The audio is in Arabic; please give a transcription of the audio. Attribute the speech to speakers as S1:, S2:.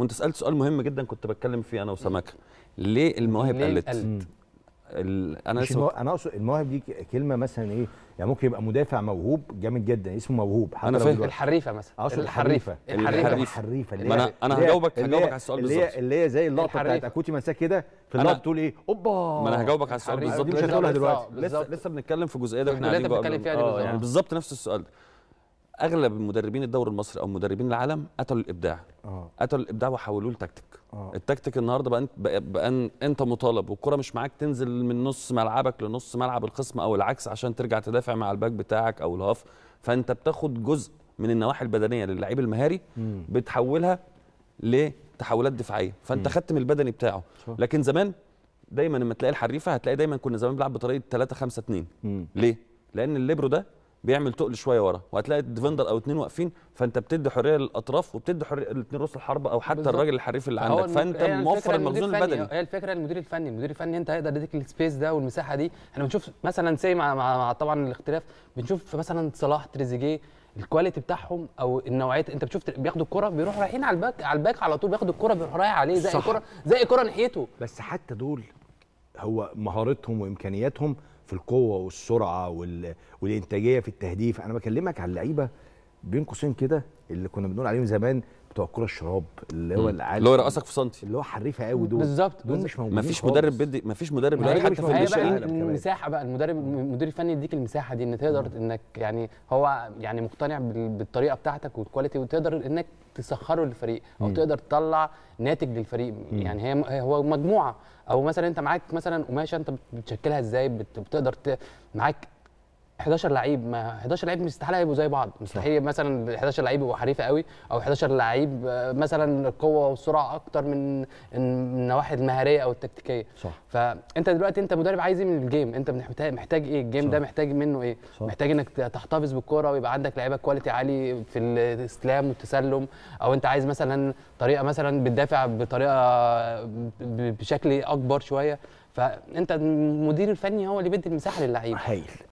S1: وانت سالت سؤال مهم جدا كنت بتكلم فيه انا وسماكه ليه المواهب ليه قلت, قلت؟
S2: انا لسه المو... انا اقصد المواهب دي كلمه مثلا ايه يعني ممكن يبقى مدافع موهوب جامد جدا اسمه موهوب انا فاهم الحريفه مثلا اقصد الحريفه الحريفه الحريفه اللي انا انا هجاوبك هجاوبك على السؤال بالظبط اللي هي اللي هي زي اللقطه بتاعت اكوتي مساك كده في اللقطه بتقول ايه اوبا ما انا هجاوبك على السؤال بالظبط مش هتقولها دلوقتي لسه
S1: لسه بنتكلم في الجزئيه دي احنا قاعدين بنتكلم فيها بالظبط نفس السؤال ده اغلب المدربين الدوري المصري او مدربين العالم قتلوا الابداع اه قتلوا الابداع وحولوه لتكتيك آه. التكتيك النهارده بقى انت بقى انت مطالب والكره مش معاك تنزل من نص ملعبك لنص ملعب الخصم او العكس عشان ترجع تدافع مع الباك بتاعك او الهاف فانت بتاخد جزء من النواحي البدنيه للعيب المهاري م. بتحولها لتحولات دفاعيه فانت خدت من البدني بتاعه صح. لكن زمان دايما لما تلاقي الحريفه هتلاقي دايما كنا زمان بنلعب بطريقه 3 5 2 ليه لان الليبرو ده بيعمل تقل شويه ورا وهتلاقي ديفندر او اتنين واقفين فانت بتدي حريه للاطراف وبتدي حريه الاثنين رؤوس الحربه او حتى
S2: الراجل الحريف اللي عندك فانت موفر المخزون البدني هي
S3: الفكره المدير الفني المدير الفني انت هيقدر يديك السبيس ده والمساحه دي احنا بنشوف مثلا سي مع, مع, مع طبعا الاختلاف بنشوف مثلا صلاح تريزيجيه الكواليتي بتاعهم او النوعيه انت بتشوف بياخدوا الكره بيروحوا رايحين على الباك على الباك على طول بياخدوا الكره بيروحوا رايح عليه زي الكره زي الكره ناحيته
S2: بس حتى دول هو مهارتهم وامكانياتهم في القوه والسرعه وال... والانتاجيه في التهديف انا بكلمك على اللعيبه بين قوسين كده اللي كنا بنقول عليهم زمان بتوع كرة الشراب اللي هو العالي اللي هو يرقصك
S1: في سنتي اللي هو حريفه قوي دول بالظبط دول مش موجودين مفيش مدرب بدي مفيش مدرب بيدي حتى في الدش المساحه
S3: بقى المدرب المدير الفني يديك المساحه دي ان تقدر انك يعني هو يعني مقتنع بالطريقه بتاعتك والكواليتي وتقدر انك تسخره للفريق او مم. تقدر تطلع ناتج للفريق مم. يعني هي هو مجموعه او مثلا انت معاك مثلا قماشه انت بتشكلها ازاي بتقدر معاك 11 لعيب ما 11 لعيب مستحيل هيبقوا زي بعض مستحيل مثلا 11 لعيب يبقوا حريفه قوي او 11 لعيب آه، مثلا القوه والسرعه اكتر من النواحي المهاريه او التكتيكيه صح فانت دلوقتي انت مدرب عايز ايه من الجيم انت محتاج ايه الجيم صح. ده محتاج منه ايه صح. محتاج انك تحتفظ بالكوره ويبقى عندك لعيبه كواليتي عالي في الاستلام والتسلم او انت عايز مثلا طريقه مثلا بتدافع بطريقه بشكل اكبر شويه فانت المدير الفني هو اللي بيدي المساحه للعيب